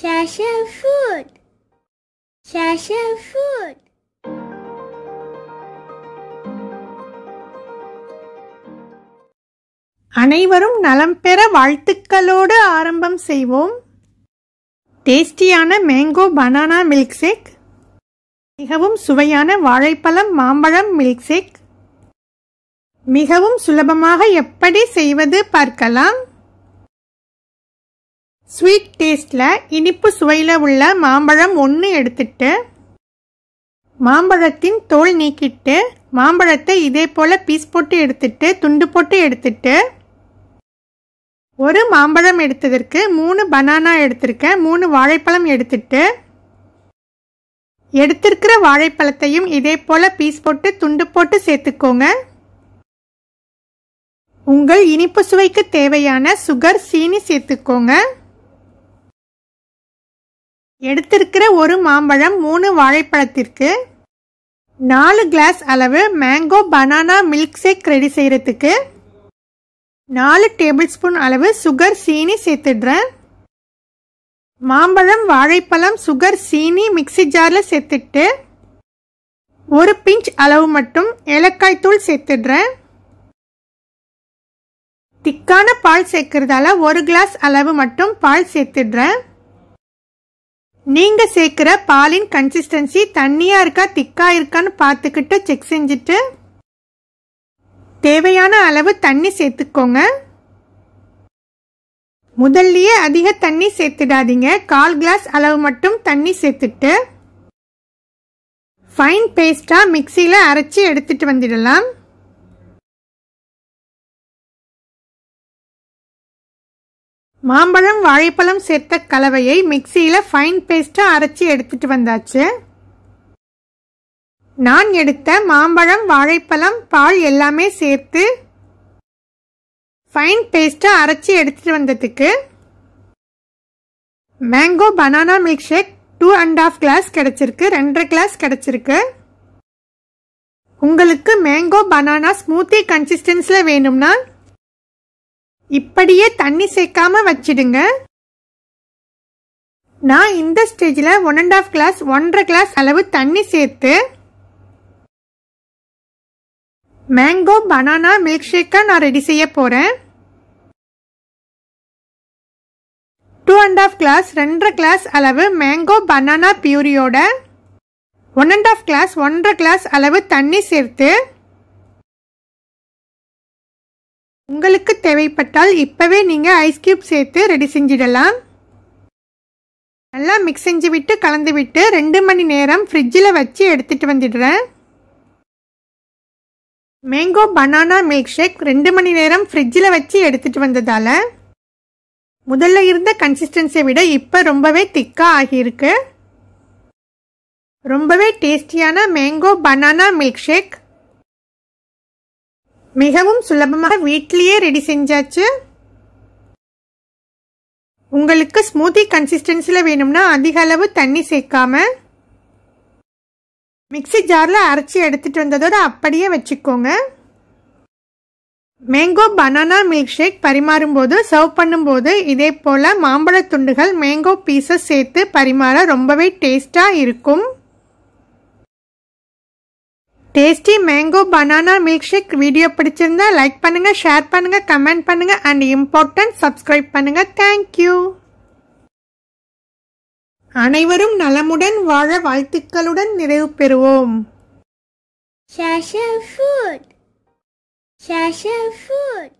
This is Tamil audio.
Sasha food. Sasha food. அனைவரும் நலம் பெற வாழ்த்துக்களோடு ஆரம்பம் செய்வோம் டேஸ்டியான மேங்கோ பனானா மில்க் ஷேக் மிகவும் சுவையான வாழைப்பழம் மாம்பழம் மில்க் ஷேக் மிகவும் சுலபமாக எப்படி செய்வது பார்க்கலாம் ஸ்வீட் டேஸ்டில் இனிப்பு சுவையில் உள்ள மாம்பழம் ஒன்று எடுத்துட்டு மாம்பழத்தின் தோல் நீக்கிட்டு மாம்பழத்தை இதே போல் பீஸ் போட்டு எடுத்துட்டு துண்டு போட்டு எடுத்துட்டு ஒரு மாம்பழம் எடுத்ததற்கு மூணு பனானா எடுத்திருக்கேன் மூணு வாழைப்பழம் எடுத்துட்டு எடுத்திருக்கிற வாழைப்பழத்தையும் இதே போல் பீஸ் போட்டு துண்டு போட்டு சேர்த்துக்கோங்க உங்கள் இனிப்பு சுவைக்கு தேவையான சுகர் சீனி சேர்த்துக்கோங்க எடுத்திருக்கிற ஒரு மாம்பழம் மூணு வாழைப்பழத்திற்கு நாலு கிளாஸ் அளவு mango banana milkshake ready செய்கிறதுக்கு நாலு டேபிள் ஸ்பூன் அளவு சுகர் சீனி சேர்த்துடுறேன் மாம்பழம் வாழைப்பழம் சுகர் சீனி மிக்சி ஜாரில் சேர்த்துட்டு ஒரு பிஞ்ச் அளவு மட்டும் ஏலக்காய் தூள் சேர்த்துடுறேன் திக்கான பால் சேர்க்கறதால ஒரு கிளாஸ் அளவு மட்டும் பால் சேர்த்துடுறேன் நீங்கள் சேர்க்குற பாலின் கன்சிஸ்டன்சி தண்ணியாக இருக்கா திக்காக இருக்கான்னு பார்த்துக்கிட்டு செக் செஞ்சுட்டு தேவையான அளவு தண்ணி சேர்த்துக்கோங்க முதல்லையே அதிக தண்ணி சேர்த்துடாதீங்க கால் கிளாஸ் அளவு மட்டும் தண்ணி சேர்த்துட்டு ஃபைன் பேஸ்ட்டாக மிக்சியில அரைச்சி எடுத்துகிட்டு வந்துடலாம் மாம்பழம் வாழைப்பழம் சேர்த்த கலவையை மிக்சியில் ஃபைன் பேஸ்ட்டாக அரைச்சி எடுத்துகிட்டு வந்தாச்சு நான் எடுத்த மாம்பழம் வாழைப்பழம் பால் எல்லாமே சேர்த்து ஃபைன் பேஸ்ட்டாக அரைச்சி எடுத்துகிட்டு வந்ததுக்கு mango banana milkshake two and half glass கிடச்சிருக்கு ரெண்டரை கிளாஸ் கிடச்சிருக்கு உங்களுக்கு மேங்கோ பனானா ஸ்மூத்தி கன்சிஸ்டன்ஸில் வேணும்னா இப்படியே தண்ணி சேர்க்காம வச்சிடுங்க நான் இந்த ஸ்டேஜில் ஒன் அண்ட் ஆஃப் கிளாஸ் ஒன்றரை கிளாஸ் அளவு தண்ணி சேர்த்து மேங்கோ பனானா மில்க் ஷேக்காக நான் ரெடி செய்ய போகிறேன் டூ அண்ட் ஆஃப் கிளாஸ் ரெண்டரை கிளாஸ் அளவு மேங்கோ பனானா பியூரியோட ஒன் அண்ட் ஆஃப் கிளாஸ் ஒன்றரை கிளாஸ் அளவு தண்ணி சேர்த்து உங்களுக்கு தேவைப்பட்டால் இப்போவே நீங்கள் ஐஸ் கியூப் சேர்த்து ரெடி செஞ்சிடலாம் நல்லா மிக்ஸ் செஞ்சு விட்டு கலந்து விட்டு ரெண்டு மணி நேரம் ஃப்ரிட்ஜில் வச்சு எடுத்துகிட்டு வந்துடுறேன் மேங்கோ பனானா மில்க் ஷேக் ரெண்டு மணி நேரம் ஃப்ரிட்ஜில் வச்சு எடுத்துகிட்டு வந்ததால் முதல்ல இருந்த கன்சிஸ்டன்சியை விட இப்போ ரொம்பவே திக்காக ஆகியிருக்கு ரொம்பவே டேஸ்டியான மேங்கோ பனானா மில்க் ஷேக் மிகவும் சுலபமாக வீட்லேயே ரெடி செஞ்சாச்சு உங்களுக்கு ஸ்மூத்தி கன்சிஸ்டன்சியில் வேணும்னா அதிக அளவு தண்ணி சேர்க்காம மிக்சி ஜாரில் அரைச்சி எடுத்துகிட்டு வந்ததோட அப்படியே வச்சுக்கோங்க மேங்கோ பனானா மில்க் ஷேக் பரிமாறும்போது சர்வ் பண்ணும்போது இதே போல் மாம்பழ துண்டுகள் மேங்கோ பீசஸ் சேர்த்து பரிமாற ரொம்பவே டேஸ்ட்டாக இருக்கும் tasty mango banana milkshake video பிடிச்சிருந்தா லைக் பண்ணுங்கள் ஷேர் பண்ணுங்கள் கமெண்ட் பண்ணுங்கள் அண்ட் இம்பார்ட்டன்ட் சப்ஸ்கிரைப் பண்ணுங்கள் தேங்க்யூ அனைவரும் நலமுடன் வாழ வாழ்த்துக்களுடன் நிறைவு பெறுவோம் Shasha food. Shasha food.